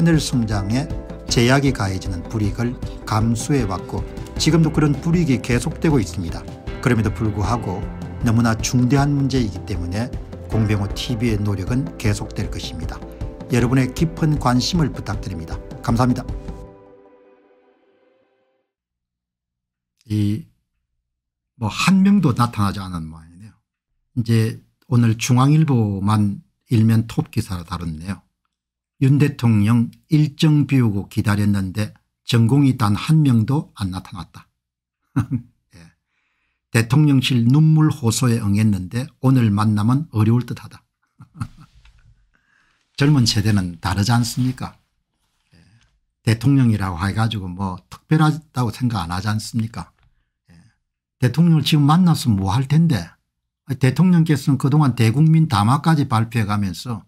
하늘 성장에 제약이 가해지는 불이익을 감수해왔고 지금도 그런 불이익이 계속되고 있습니다. 그럼에도 불구하고 너무나 중대한 문제이기 때문에 공병호 TV의 노력은 계속될 것입니다. 여러분의 깊은 관심을 부탁드립니다. 감사합니다. 이 뭐 한 명도 나타나지 않은 모양이네요. 이제 오늘 중앙일보만 일면 톱 기사로 다뤘네요. 윤 대통령 일정 비우고 기다렸는데 전공이 단 한 명도 안 나타났다. 예. 대통령실 눈물 호소에 응했는데 오늘 만남은 어려울 듯하다. 젊은 세대는 다르지 않습니까 예. 대통령이라고 해가지고 뭐 특별하다고 생각 안 하지 않습니까 예. 대통령을 지금 만나서 뭐 할 텐데 대통령께서는 그동안 대국민 담화까지 발표해 가면서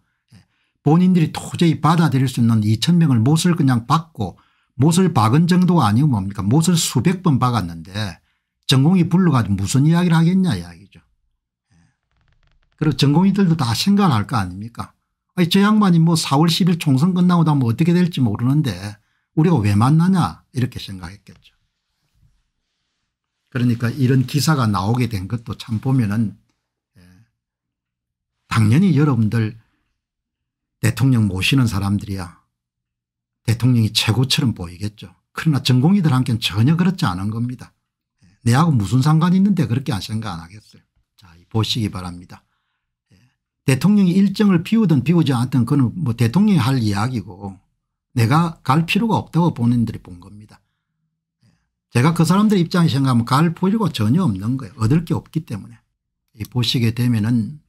본인들이 도저히 받아들일 수 있는 2천 명을 못을 그냥 박고 못을 박은 정도가 아니고 뭡니까 못을 수백 번 박았는데 전공이 불러가지고 무슨 이야기를 하겠냐 이야기죠. 예. 그리고 전공이들도 다 생각을 할 거 아닙니까 아니 저 양반이 뭐 4월 10일 총선 끝나고 나면 어떻게 될지 모르는데 우리가 왜 만나냐 이렇게 생각했겠죠. 그러니까 이런 기사가 나오게 된 것도 참 보면은 예, 당연히 여러분들 대통령 모시는 사람들이야 대통령이 최고처럼 보이겠죠. 그러나 전공이들한테는 전혀 그렇지 않은 겁니다. 예, 내하고 무슨 상관이 있는데 그렇게 생각 안 하겠어요. 자, 보시기 바랍니다. 예, 대통령이 일정을 비우든 비우지 않든 그건 뭐 대통령이 할 이야기고 내가 갈 필요가 없다고 본인들이 본 겁니다. 예, 제가 그 사람들 입장에 생각하면 갈 필요가 전혀 없는 거예요. 얻을 게 없기 때문에. 보시게 되면은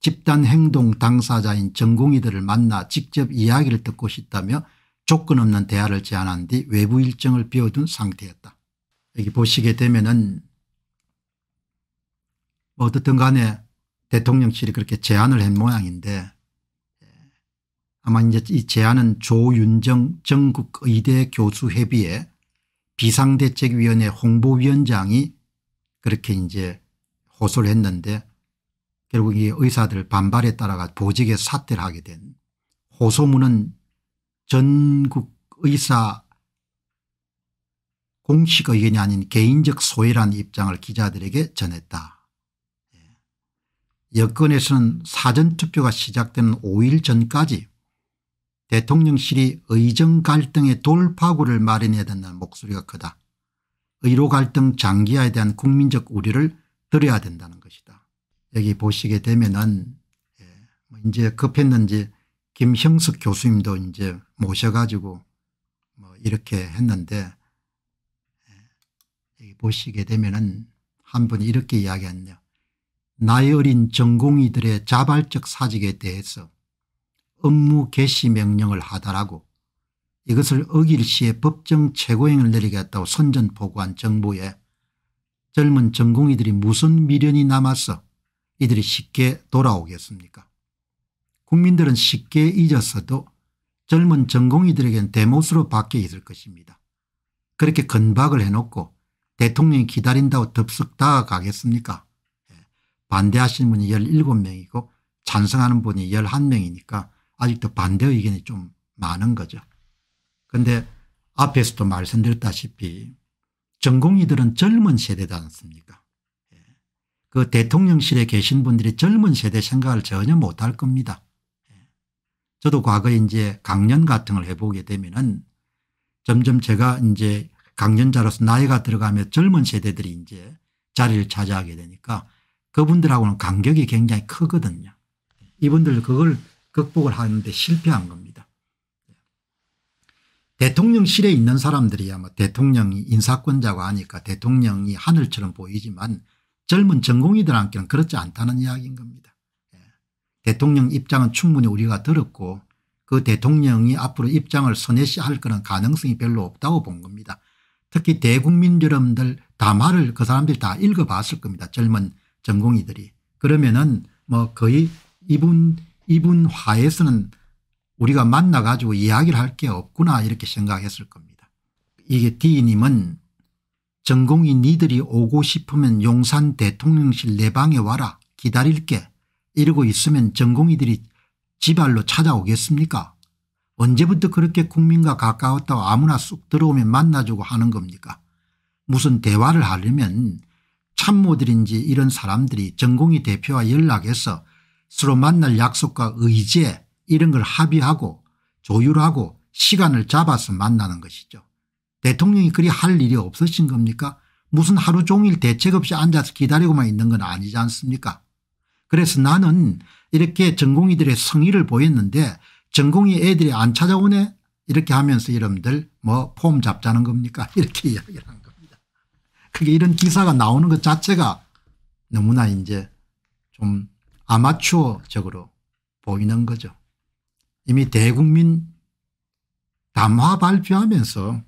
집단행동 당사자인 전공의들을 만나 직접 이야기를 듣고 싶다며 조건 없는 대화를 제안한 뒤 외부 일정을 비워둔 상태였다. 여기 보시게 되면은 뭐 어떻든 간에 대통령실이 그렇게 제안을 한 모양인데 아마 이제 이 제안은 조윤정 전국의대 교수협의회 비상대책위원회 홍보위원장이 그렇게 이제 호소를 했는데 결국 이 의사들 반발에 따라가 보직에 사퇴를 하게 된 호소문은 전국 의사 공식 의견이 아닌 개인적 소외란 입장을 기자들에게 전했다. 예. 여권에서는 사전투표가 시작되는 5일 전까지 대통령실이 의정 갈등의 돌파구를 마련해야 된다는 목소리가 크다. 의료 갈등 장기화에 대한 국민적 우려를 들여야 된다는 것이다. 여기 보시게 되면은 예, 뭐 이제 급했는지 김형석 교수님도 이제 모셔가지고 뭐 이렇게 했는데 예, 여기 보시게 되면은 한 분이 이렇게 이야기했네요. 나이 어린 전공의들의 자발적 사직에 대해서 업무 개시 명령을 하달라고 이것을 어길 시에 법정 최고행을 내리겠다고 선전포고한 정부에 젊은 전공의들이 무슨 미련이 남아서 이들이 쉽게 돌아오겠습니까 국민들은 쉽게 잊었어도 젊은 전공이들에겐 대못으로 바뀌어 있을 것입니다. 그렇게 건박을 해놓고 대통령이 기다린다고 덥석 다가가겠습니까 예, 반대하시는 분이 17명이고 찬성하는 분이 11명이니까 아직도 반대 의견이 좀 많은 거죠. 그런데 앞에서도 말씀드렸다시피 전공의들은 젊은 세대지 않습니까 그 대통령실에 계신 분들이 젊은 세대 생각을 전혀 못 할 겁니다. 예. 저도 과거에 이제 강연 같은 걸 해보게 되면은 점점 제가 이제 강연자로서 나이가 들어가며 젊은 세대들이 이제 자리를 차지하게 되니까 그분들하고는 간격이 굉장히 크거든요. 이분들 그걸 극복을 하는데 실패한 겁니다. 예. 대통령실에 있는 사람들이야 뭐 대통령이 인사권자고 하니까 대통령이 하늘처럼 보이지만 젊은 전공이들한테는 그렇지 않다는 이야기인 겁니다. 예. 대통령 입장은 충분히 우리가 들었고 그 대통령이 앞으로 입장을 선회시할 그런 가능성이 별로 없다고 본 겁니다. 특히 대국민 여러분들 다 말을 그 사람들이 다 읽어봤을 겁니다. 젊은 전공이들이. 그러면은 뭐 거의 이분 이분 화에서는 우리가 만나가지고 이야기를 할 게 없구나 이렇게 생각했을 겁니다. 이게 D님은 전공이 니들이 오고 싶으면 용산 대통령실 내 방에 와라 기다릴게 이러고 있으면 전공이들이 지발로 찾아오겠습니까 언제부터 그렇게 국민과 가까웠다고 아무나 쑥 들어오면 만나주고 하는 겁니까 무슨 대화를 하려면 참모들인지 이런 사람들이 전공이 대표와 연락해서 서로 만날 약속과 의제 이런 걸 합의하고 조율하고 시간을 잡아서 만나는 것이죠. 대통령이 그리 할 일이 없으신 겁니까 무슨 하루 종일 대책 없이 앉아서 기다리고만 있는 건 아니지 않습니까 그래서 나는 이렇게 전공의들의 성의를 보였는데 전공의 애들이 안 찾아오네 이렇게 하면서 여러분들 뭐 폼 잡자는 겁니까 이렇게 이야기를 한 겁니다. 그게 이런 기사가 나오는 것 자체가 너무나 이제 좀 아마추어적으로 보이는 거죠. 이미 대국민 담화 발표하면서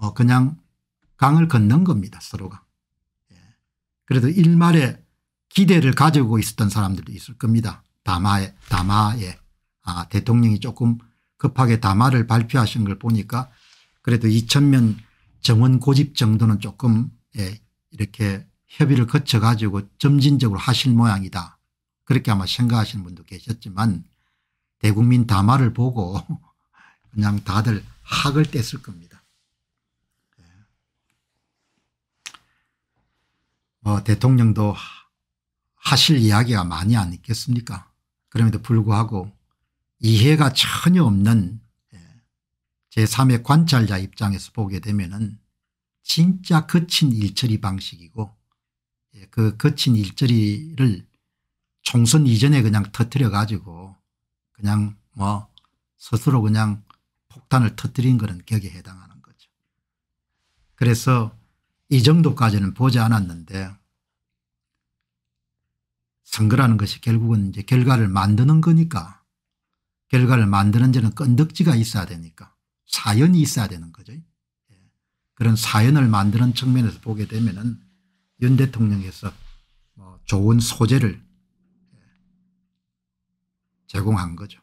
뭐 그냥 강을 건넌 겁니다 서로가. 예. 그래도 일말에 기대를 가지고 있었던 사람들도 있을 겁니다. 담화에 담화에 아 대통령이 조금 급하게 담화를 발표하신 걸 보니까 그래도 2천명 정원 고집 정도는 조금 예, 이렇게 협의를 거쳐 가지고 점진적으로 하실 모양이다. 그렇게 아마 생각하시는 분도 계셨지만 대국민 담화를 보고 그냥 다들 학을 뗐을 겁니다. 어, 대통령도 하실 이야기가 많이 아니겠습니까 그럼에도 불구하고 이해가 전혀 없는 예, 제3의 관찰자 입장에서 보게 되면 은 진짜 거친 일처리 방식이고 예, 그 거친 일처리를 총선 이전에 그냥 터뜨려 가지고 그냥 뭐 스스로 그냥 폭탄을 터뜨린 것은 격에 해당하는 거죠. 그래서 이 정도까지는 보지 않았는데 선거라는 것이 결국은 이제 결과를 만드는 거니까 결과를 만드는 데는 끈덕지가 있어야 되니까 사연이 있어야 되는 거죠. 예. 그런 사연을 만드는 측면에서 보게 되면은 윤 대통령에서 뭐 좋은 소재를 예, 제공한 거죠.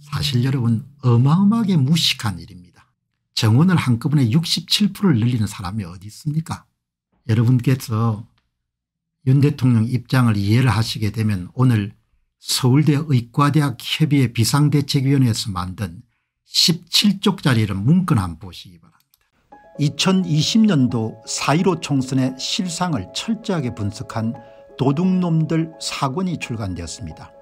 사실 여러분 어마어마하게 무식한 일입니다. 정원을 한꺼번에 67%를 늘리는 사람이 어디 있습니까? 여러분께서 윤 대통령 입장을 이해를 하시게 되면 오늘 서울대 의과대학 협의회 비상대책위원회에서 만든 17쪽짜리를 문건 한 보시기 바랍니다. 2020년도 4.15 총선의 실상을 철저하게 분석한 도둑놈들 사권이 출간되었습니다.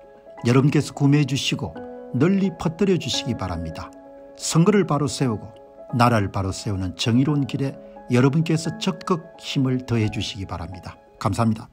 여러분께서 구매해 주시고 널리 퍼뜨려 주시기 바랍니다. 선거를 바로 세우고 나라를 바로 세우는 정의로운 길에 여러분께서 적극 힘을 더해 주시기 바랍니다. 감사합니다.